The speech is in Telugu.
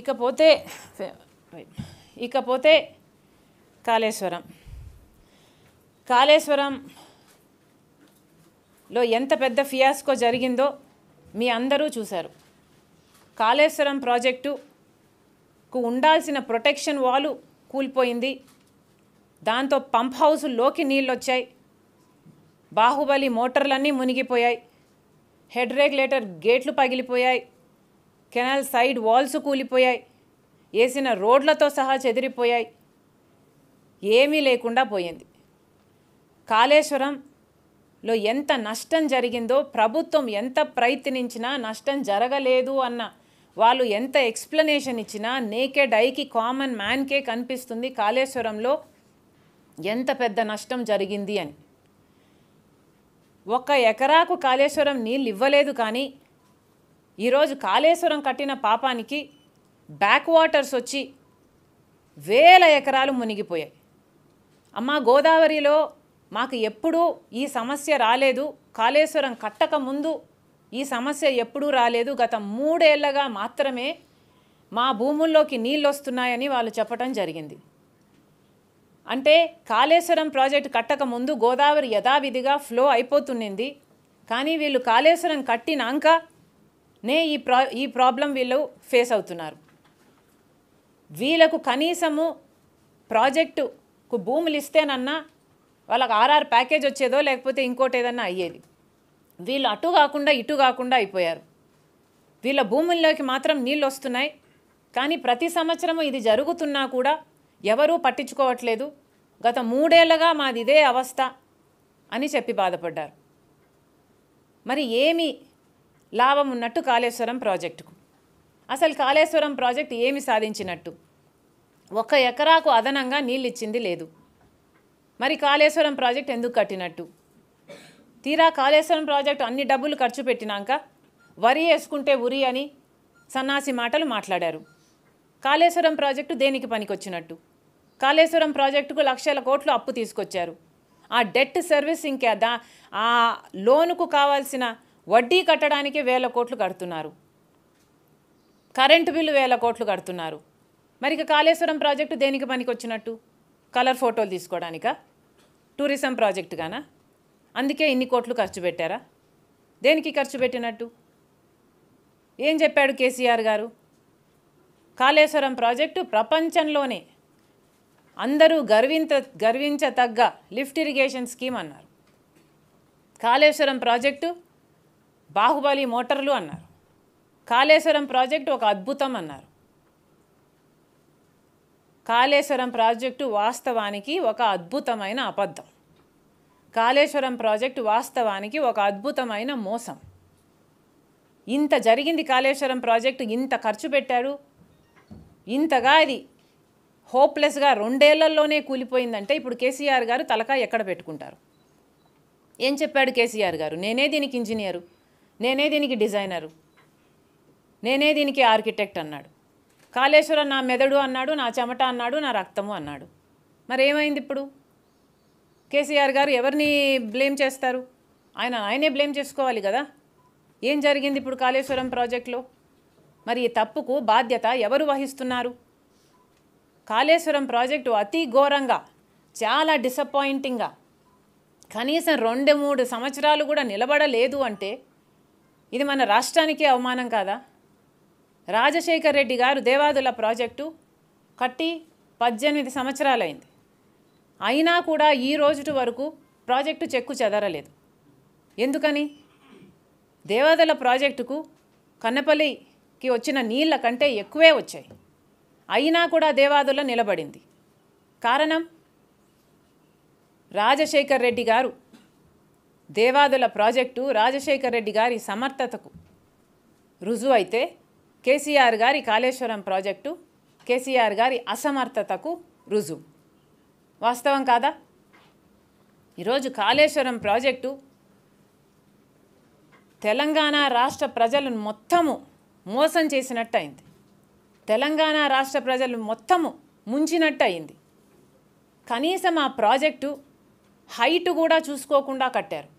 ఇకపోతే ఇకపోతే కాళేశ్వరం కాళేశ్వరంలో ఎంత పెద్ద ఫియాస్కో జరిగిందో మీ అందరూ చూశారు కాళేశ్వరం ప్రాజెక్టుకు ఉండాల్సిన ప్రొటెక్షన్ వాలు కూలిపోయింది దాంతో పంప్ హౌస్లోకి నీళ్ళు వచ్చాయి బాహుబలి మోటార్లన్నీ మునిగిపోయాయి హెడ్ రెగ్యులేటర్ గేట్లు పగిలిపోయాయి కెనాల్ సైడ్ వాల్స్ కూలిపోయాయి వేసిన రోడ్లతో సహా చెదిరిపోయాయి ఏమీ లేకుండా పోయింది కాళేశ్వరంలో ఎంత నష్టం జరిగిందో ప్రభుత్వం ఎంత ప్రయత్నించినా నష్టం జరగలేదు అన్న వాళ్ళు ఎంత ఎక్స్ప్లెనేషన్ ఇచ్చినా నేకెడ్ ఐకి కామన్ మ్యాన్కే కనిపిస్తుంది కాళేశ్వరంలో ఎంత పెద్ద నష్టం జరిగింది అని ఒక ఎకరాకు కాళేశ్వరం నీళ్ళు ఇవ్వలేదు కానీ ఈరోజు కాళేశ్వరం కట్టిన పాపానికి బ్యాక్ వాటర్స్ వచ్చి వేల ఎకరాలు మునిగిపోయాయి అమ్మ గోదావరిలో మాకు ఎప్పుడూ ఈ సమస్య రాలేదు కాళేశ్వరం కట్టక ముందు ఈ సమస్య ఎప్పుడూ రాలేదు గత మూడేళ్లగా మాత్రమే మా భూముల్లోకి నీళ్ళు వస్తున్నాయని వాళ్ళు చెప్పడం జరిగింది అంటే కాళేశ్వరం ప్రాజెక్ట్ కట్టక ముందు గోదావరి యథావిధిగా ఫ్లో అయిపోతుండింది కానీ వీళ్ళు కాళేశ్వరం కట్టినాక నే ఈ ప్రా ఈ ప్రాబ్లం వీళ్ళు ఫేస్ అవుతున్నారు వీళ్ళకు కనీసము ప్రాజెక్టుకు భూములు ఇస్తేనన్నా వాళ్ళకు ఆర్ఆర్ ప్యాకేజ్ వచ్చేదో లేకపోతే ఇంకోటి ఏదన్నా అయ్యేది వీళ్ళు అటు కాకుండా ఇటు కాకుండా అయిపోయారు వీళ్ళ భూముల్లోకి మాత్రం నీళ్ళు వస్తున్నాయి కానీ ప్రతి సంవత్సరము ఇది జరుగుతున్నా కూడా ఎవరూ పట్టించుకోవట్లేదు గత మూడేళ్లుగా మాది ఇదే అవస్థ అని చెప్పి బాధపడ్డారు మరి ఏమి లాభం ఉన్నట్టు కాళేశ్వరం ప్రాజెక్టుకు అసలు కాళేశ్వరం ప్రాజెక్టు ఏమి సాధించినట్టు ఒక ఎకరాకు అదనంగా నీళ్ళు ఇచ్చింది లేదు మరి కాళేశ్వరం ప్రాజెక్ట్ ఎందుకు కట్టినట్టు తీరా కాళేశ్వరం ప్రాజెక్టు అన్ని డబ్బులు ఖర్చు పెట్టినాక వరి వేసుకుంటే ఉరి అని సన్నాసి మాటలు మాట్లాడారు కాళేశ్వరం ప్రాజెక్టు దేనికి పనికొచ్చినట్టు కాళేశ్వరం ప్రాజెక్టుకు లక్షల కోట్లు అప్పు తీసుకొచ్చారు ఆ డెట్ సర్వీసింగ్కి దా ఆ లోనుకు కావాల్సిన వడ్డీ కట్టడానికి వేల కోట్లు కడుతున్నారు కరెంటు బిల్లు వేల కోట్లు కడుతున్నారు మరి కాళేశ్వరం ప్రాజెక్టు దేనికి పనికి వచ్చినట్టు కలర్ ఫోటోలు తీసుకోవడానిక టూరిజం కానా అందుకే ఇన్ని కోట్లు ఖర్చు పెట్టారా దేనికి ఖర్చు పెట్టినట్టు ఏం చెప్పాడు కేసీఆర్ గారు కాళేశ్వరం ప్రాజెక్టు ప్రపంచంలోనే అందరూ గర్వింత గర్వించతగ్గ లిఫ్ట్ ఇరిగేషన్ స్కీమ్ అన్నారు కాళేశ్వరం ప్రాజెక్టు బాహుబలి మోటార్లు అన్నారు కాళేశ్వరం ప్రాజెక్టు ఒక అద్భుతం అన్నారు కాళేశ్వరం ప్రాజెక్టు వాస్తవానికి ఒక అద్భుతమైన అబద్ధం కాళేశ్వరం ప్రాజెక్టు వాస్తవానికి ఒక అద్భుతమైన మోసం ఇంత జరిగింది కాళేశ్వరం ప్రాజెక్టు ఇంత ఖర్చు పెట్టాడు ఇంతగా ఇది హోప్లెస్గా రెండేళ్లలోనే కూలిపోయిందంటే ఇప్పుడు కేసీఆర్ గారు తలకాయ ఎక్కడ పెట్టుకుంటారు ఏం చెప్పాడు కేసీఆర్ గారు నేనే దీనికి ఇంజనీరు నేనే దీనికి డిజైనరు నేనే దీనికి ఆర్కిటెక్ట్ అన్నాడు కాళేశ్వరం నా మెదడు అన్నాడు నా చెమట అన్నాడు నా రక్తము అన్నాడు మరి ఏమైంది ఇప్పుడు కేసీఆర్ గారు ఎవరిని బ్లేమ్ చేస్తారు ఆయన ఆయనే బ్లేమ్ చేసుకోవాలి కదా ఏం జరిగింది ఇప్పుడు కాళేశ్వరం ప్రాజెక్టులో మరి ఈ తప్పుకు బాధ్యత ఎవరు వహిస్తున్నారు కాళేశ్వరం ప్రాజెక్టు అతి ఘోరంగా చాలా డిసప్పాయింటింగ్గా కనీసం రెండు మూడు సంవత్సరాలు కూడా నిలబడలేదు అంటే ఇది మన రాష్ట్రానికే అవమానం కాదా రాజశేఖర్ రెడ్డి గారు దేవాదుల ప్రాజెక్టు కట్టి పద్దెనిమిది సంవత్సరాలైంది అయినా కూడా ఈ రోజు వరకు ప్రాజెక్టు చెక్కు చెదరలేదు ఎందుకని దేవాదుల ప్రాజెక్టుకు కన్నపల్లికి వచ్చిన నీళ్ళ కంటే ఎక్కువే వచ్చాయి అయినా కూడా దేవాదుల నిలబడింది కారణం రాజశేఖర్ రెడ్డి గారు దేవాదుల ప్రాజెక్టు రాజశేఖర రెడ్డి గారి సమర్థతకు రుజువు అయితే కేసీఆర్ గారి కాళేశ్వరం ప్రాజెక్టు కేసీఆర్ గారి అసమర్థతకు రుజువు వాస్తవం కాదా ఈరోజు కాళేశ్వరం ప్రాజెక్టు తెలంగాణ రాష్ట్ర ప్రజలను మొత్తము మోసం చేసినట్టు అయింది తెలంగాణ రాష్ట్ర ప్రజలు మొత్తము ముంచినట్టు అయింది కనీసం ఆ ప్రాజెక్టు హైట్ కూడా చూసుకోకుండా కట్టారు